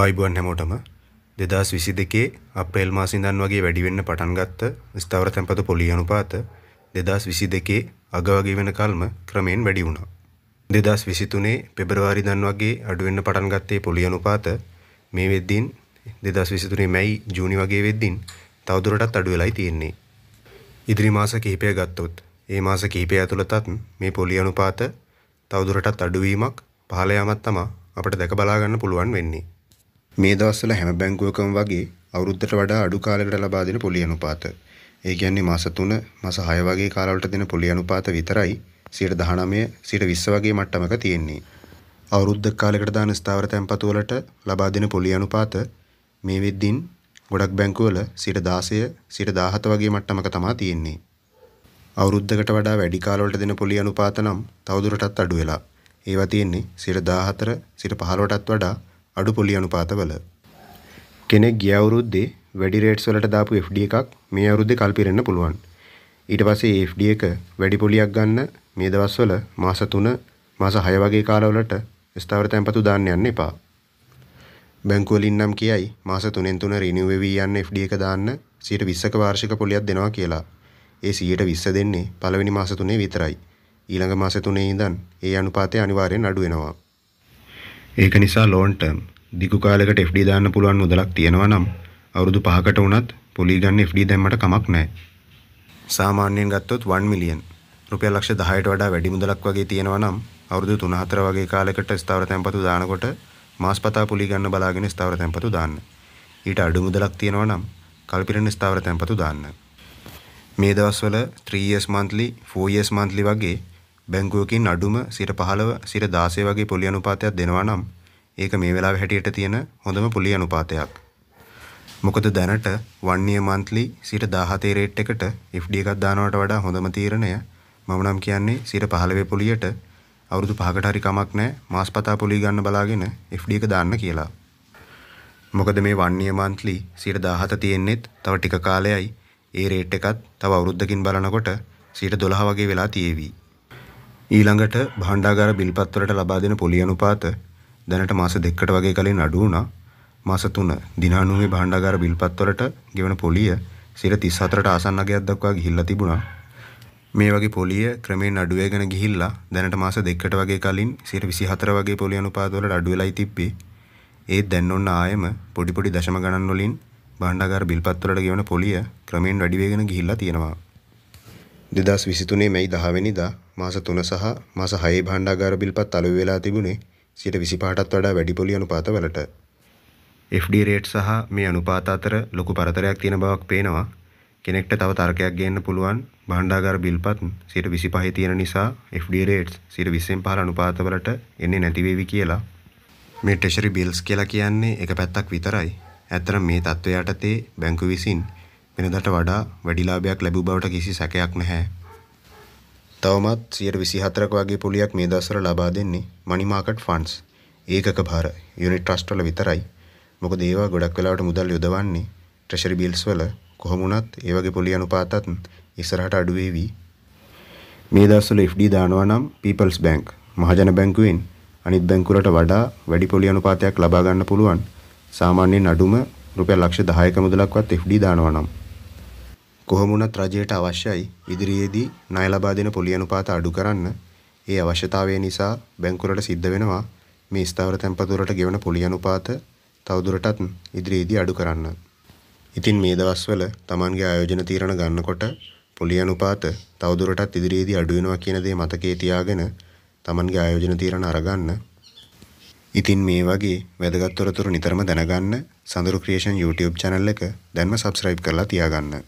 ආයිබුවන් හැමෝටම දෙදස් විසි දෙකේ අප්‍රේල් මාසිදන් වගේ වැඩිවෙන්න පටන් ගත්ත ස්ථාවර තැන්පත පොලි අනුපාත දෙදස් විසි දෙකේ අග වගේ වෙන කල්ම ක්‍රමයෙන් වැඩි වුණා. දෙදස් විසිතුනේ පෙබරවාරි දන් වගේ අඩුවෙන්න පටන් ගත්තේ පොලි අනුපාත මේ වෙද්දින් දෙදස් විසිතුනේ මැයි ජූනි වගේ වෙද්දින් තවදුරටත් අඩු වෙලයි තියෙන්නේ. ඉදිරි මාස කිහිපය ගත්තොත් ඒ මාස කිහිපය ඇතුළතත් මේ පොලි අනුපාත තවදුරටත් අඩුවීමක් පහළ යාමක් තමා අපට දැක බලා ගන්න පුළුවන් වෙන්නේ. මේ දවස්වල හැම බැංකුවකම වගේ අවුරුද්දට වඩා අඩු කාලයකට ලබා දෙන පොලි අනුපාත. ඒ කියන්නේ මාස 3, මාස 6 වගේ කාලවලට දෙන පොලි අනුපාත විතරයි 19, 20 වගේ මට්ටමක තියෙන්නේ. අවුරුද්දක කාලයකට දාන ස්ථාවර තැන්පතු වලට ලබා දෙන පොලි අනුපාත මේ වෙද්දින් ගොඩක් බැංකුවල 16, 17 වගේ මට්ටමක තමයි තියෙන්නේ. අවුරුද්දකට වඩා වැඩි කාලවලට දෙන පොලි අනුපාත නම් තවදුරටත් අඩු වෙලා. ඒවා තියෙන්නේ 14, 15ටත් වඩා අඩු පොලි අනුපාතවල. කෙනෙක් ගිය අවුරුද්දේ වැඩි රේට්ස් වලට දාපු FD එකක් මේ අවුරුද්දේ කල්පිරෙන්න පුළුවන්. ඊට පස්සේ ඒ FD එක වැඩි පොලියක් ගන්න මේ දවස්වල මාස 3 මාස 6 වගේ කාලවලට ස්ථාවර තැන්පතු දාන්න යන්න එපා. බැංකුවලින් නම් කියයි මාස තුනෙන් තුන රිනිව් වෙවි යන්න FD එක දාන්න 120ක වාර්ෂික පොලියක් දෙනවා කියලා. ඒ 120 දෙන්නේ පළවෙනි මාස තුනේ විතරයි. ඊළඟ මාස තුනේ ඉඳන් ඒ අනුපාතය අනිවාර්යෙන් අඩු වෙනවා. ඒක නිසා ලෝන් ටර්ම් දිගු කාලයකට FD දාන්න පුළුවන් මුදලක් තියෙනවා නම් අවුරුදු 5කට වුණත් පොලී ගන්න FD දැම්මට කමක් නැහැ. සාමාන්‍යයෙන් ගත්තොත් 1 මිලියන් රුපියල් ලක්ෂ 10ට වඩා වැඩි මුදලක් වගේ තියෙනවා නම් අවුරුදු 3-4 වගේ කාලයකට ස්ථාවර තැන්පතු දානකොට මාස්පතා පුලි ගන්න බලාගෙන ස්ථාවර තැන්පතු දාන්න. ඊට අඩු මුදලක් තියෙනවා නම් කල්පිරණ ස්ථාවර තැන්පතු දාන්න. මේ දවස්වල 3 years monthly 4 years monthly වගේ බැංකුවකින් අඩුම සිට පහළව සිට දාසය වගේ පොලි අනුපාතයක් දෙනවා නම් ඒක මේ වෙලාව හැටියට තියෙන හොඳම පොලි අනුපාතයක්. මොකද දැනට වන්නිය මන්ත්ලි සිට දාහතේ රේට් එකට FD එකක් දානවට වඩා හොඳම තීරණය මම නම් කියන්නේ සිට පහළවේ පොලියට අවුරුදු පහකට හරි කමක් නැහැ මාස්පතා පොලි ගන්න බලාගෙන FD එක දාන්න කියලා. මොකද මේ වන්නිය මන්ත්ලි සිට දාහත තියෙන්නෙත් තව ටික කාලයයි ඒ රේට් එකත් තව අවුරුද්දකින් බලනකොට සිට දොළහ වගේ වෙලා තියේවී. ඊළඟට භාණ්ඩාගාර බිල්පත්වලට ලබා දෙන පොලි අනුපාත දැනට මාස දෙකකට වගේ කලින් අඩු වුණා. මාස 3 දිනානුවේ භාණ්ඩාගාර බිල්පත්වලට ගෙවන පොලිය 34ට ආසන්න අගයක් දක්වා ගිහිල්ලා තිබුණා. මේ වගේ පොලිය ක්‍රමයෙන් අඩු වෙගෙන ගිහිල්ලා දැනට මාස දෙකකට වගේ කලින් 24 වගේ පොලි අනුපාත වලට අඩු වෙලයි තිබ්බේ. ඒත් දැන් ඔන්න ආයෙම පොඩි පොඩි දශම ගණන් වලින් භාණ්ඩාගාර බිල්පත්වලට ගෙවන පොලිය ක්‍රමයෙන් වැඩි වෙගෙන ගිහිල්ලා තියෙනවා. 2023 මැයි 10 වෙනිදා මාස 3 සහ මාස 6 භාණ්ඩාගාර බිල්පත් අලෙවි වෙලා තිබුණේ 125ටත් වඩා වැඩි පොලි අනුපාත වලට. FD රේට් සහ මේ අනුපාත අතර ලොකු පරතරයක් තියෙන බවක් පේනවා. කෙනෙක්ට තව තර්කයක් ගේන්න පුළුවන් බණ්ඩාගාර බිල්පත් 125 තියෙන නිසා FD rates 120න් පහළ අනුපාතවලට එන්නේ නැති වෙවි කියලා. මේ ට්‍රෙෂරි බිල්ස් කියලා කියන්නේ එක පැත්තක් විතරයි. ඇත්තට මේ තත්ත්වයට තේ බැංකු විසින් වෙනදාට වඩා වැඩි ලාභයක් ලැබු බවට කිසි සැකයක් නැහැ. තවමත් සියට විසිහතරක් වගේ පුලියක් මේ දසර ලබා දෙන්නේ මනිමාකට් ෆන්ස් ඒකක භාර යුනි ට්‍රස්ටල විතරයි මොක දේවා ගොඩක් වෙලාට මුදල් යොදවන්නේ ට්‍රෙෂරි බිල්ස් වල කොහොමුණත් ඒවගේ පොලි අනුපාතත් ඉස්සරහට අඩුවේවී මේ දස්සල FD දානවා නම් පීපල්ස් බැංක් මහජන බැංකුවෙන් අනිත් බැංකුලට වඩා වැඩි පොලි අනුපාතයක් ලබා ගන්න පුළුවන් සාමාන්‍යයෙන් අඩුම රුපියල් ලක්ෂ 10ක මුදලක්වත් FD දානවා නම් කොහොම වුණත් රජයට අවශ්‍යයි ඉදිරියේදී ණය ලබා දෙන පොලි අනුපාත අඩු කරන්න. ඒ අවශ්‍යතාවය නිසා බැංකුවලට සිද්ධ වෙනවා මේ ස්ථාවර තැන්පතුවලට ගෙවන පොලි අනුපාත තවදුරටත් ඉදිරියේදී අඩු කරන්න. ඉතින් මේ දවස්වල Tamanගේ ආයෝජන තීරණ ගන්නකොට පොලි අනුපාත තවදුරටත් ඉදිරියේදී අඩු වෙනවා කියන දේ මතකයේ තියාගෙන Tamanගේ ආයෝජන තීරණ අරගන්න. ඉතින් මේ වගේ වැදගත් තොරතුරු නිතරම දැනගන්න සඳරු ක්‍රියේෂන් YouTube channel එක දැන්ම subscribe කරලා තියාගන්න.